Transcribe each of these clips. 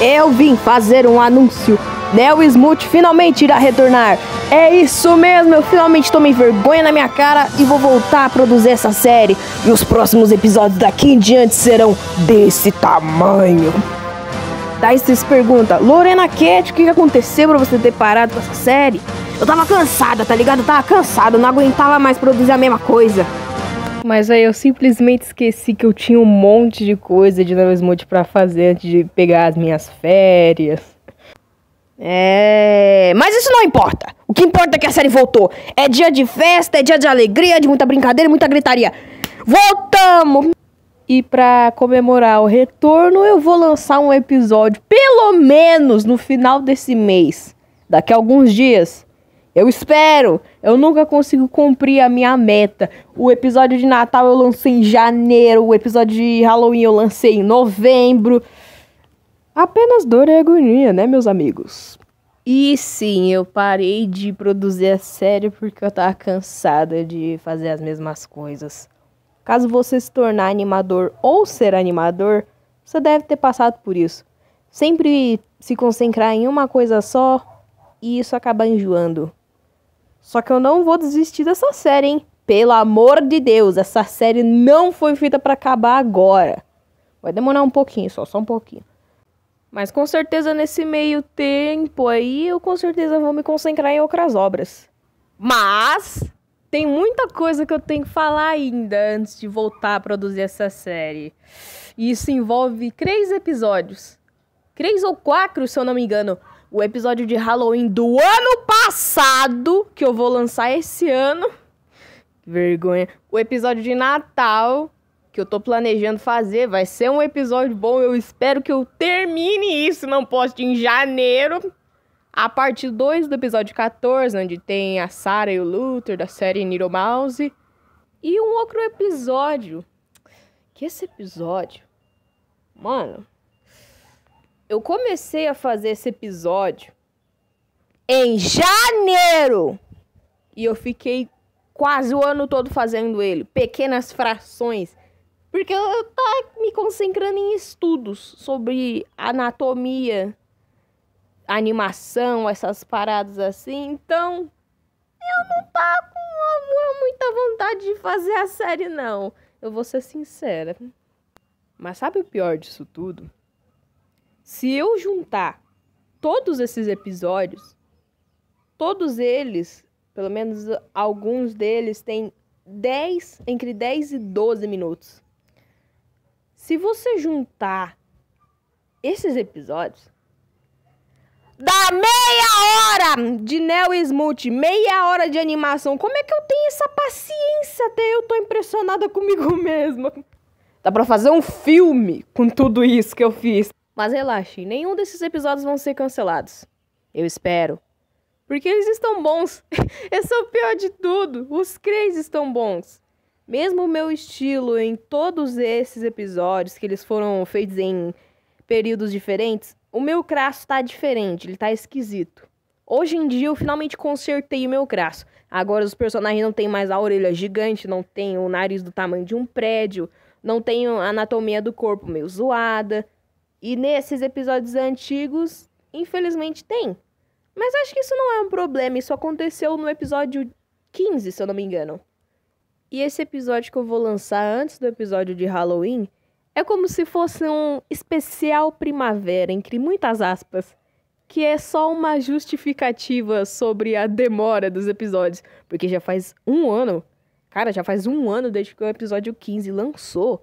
Eu vim fazer um anúncio. Neo Smooth finalmente irá retornar. É isso mesmo, eu finalmente tomei vergonha na minha cara e vou voltar a produzir essa série. E os próximos episódios daqui em diante serão desse tamanho. Daí você se pergunta, Lorena Cat, o que aconteceu pra você ter parado com essa série? Eu tava cansada, tá ligado? Eu tava cansada, eu não aguentava mais produzir a mesma coisa. Mas aí eu simplesmente esqueci que eu tinha um monte de coisa de Nevermore para fazer antes de pegar as minhas férias. É, mas isso não importa. O que importa é que a série voltou. É dia de festa, é dia de alegria, de muita brincadeira, muita gritaria. Voltamos. E para comemorar o retorno, eu vou lançar um episódio pelo menos no final desse mês, daqui a alguns dias eu espero! Eu nunca consigo cumprir a minha meta. O episódio de Natal eu lancei em janeiro, o episódio de Halloween eu lancei em novembro. Apenas dor e agonia, né, meus amigos? E sim, eu parei de produzir a série porque eu tava cansada de fazer as mesmas coisas. Caso você se tornar animador ou ser animador, você deve ter passado por isso. Sempre se concentrar em uma coisa só e isso acaba enjoando. Só que eu não vou desistir dessa série, hein? Pelo amor de Deus, essa série não foi feita para acabar agora. Vai demorar um pouquinho só, só um pouquinho. Mas com certeza nesse meio tempo aí, eu com certeza vou me concentrar em outras obras. Mas tem muita coisa que eu tenho que falar ainda antes de voltar a produzir essa série. E isso envolve três episódios. Três ou quatro, se eu não me engano o episódio de Halloween do ano passado, que eu vou lançar esse ano. Vergonha. O episódio de Natal, que eu tô planejando fazer. Vai ser um episódio bom. Eu espero que eu termine isso, não poste em janeiro. A parte 2 do episódio 14, onde tem a Sarah e o Luther da série Needle Mouse. E um outro episódio. Que esse episódio. Mano, eu comecei a fazer esse episódio em janeiro. E eu fiquei quase o ano todo fazendo ele, pequenas frações, porque eu, tá tava me concentrando em estudos sobre anatomia, animação, essas paradas assim. Então, eu não tava com muita vontade de fazer a série não. Eu vou ser sincera. Mas sabe o pior disso tudo? Se eu juntar todos esses episódios, todos eles, pelo menos alguns deles, têm 10, entre 10 e 12 minutos. Se você juntar esses episódios, dá meia hora de Neo Smooth, meia hora de animação. Como é que eu tenho essa paciência? Até eu tô impressionada comigo mesma. Dá pra fazer um filme com tudo isso que eu fiz. Mas relaxe, nenhum desses episódios vão ser cancelados. Eu espero. Porque eles estão bons. Esse é o pior de tudo. Os crees estão bons. Mesmo o meu estilo em todos esses episódios, que eles foram feitos em períodos diferentes, o meu crasso tá diferente, ele tá esquisito. Hoje em dia eu finalmente consertei o meu crasso. Agora os personagens não têm mais a orelha gigante, não tem o nariz do tamanho de um prédio, não tem a anatomia do corpo meio zoada. E nesses episódios antigos, infelizmente tem. Mas acho que isso não é um problema, isso aconteceu no episódio 15, se eu não me engano. E esse episódio que eu vou lançar antes do episódio de Halloween é como se fosse um especial primavera, entre muitas aspas, que é só uma justificativa sobre a demora dos episódios, porque já faz um ano. Cara, já faz um ano desde que o episódio 15 lançou.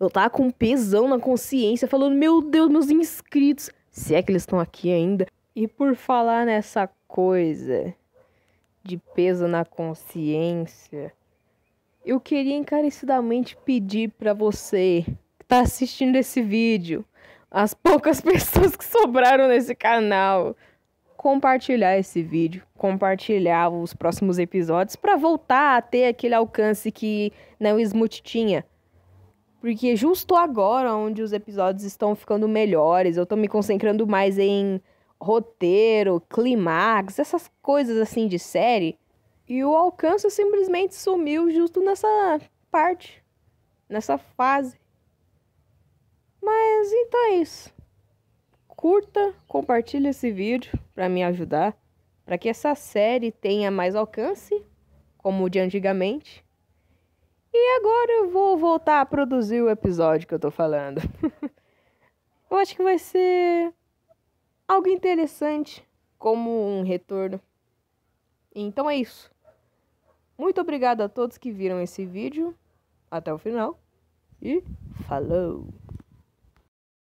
Eu tava com um pesão na consciência, falando, meu Deus, meus inscritos, se é que eles estão aqui ainda. E por falar nessa coisa de peso na consciência, eu queria encarecidamente pedir para você que tá assistindo esse vídeo, as poucas pessoas que sobraram nesse canal, compartilhar esse vídeo, compartilhar os próximos episódios para voltar a ter aquele alcance que né, o Smooth tinha. Porque justo agora, onde os episódios estão ficando melhores, eu tô me concentrando mais em roteiro, clímax, essas coisas assim de série. E o alcance simplesmente sumiu justo nessa parte, nessa fase. Mas então é isso. Curta, compartilha esse vídeo para me ajudar, para que essa série tenha mais alcance, como de antigamente. E agora eu vou voltar a produzir o episódio que eu tô falando. eu acho que vai ser algo interessante como um retorno. Então é isso. Muito obrigado a todos que viram esse vídeo até o final e falou!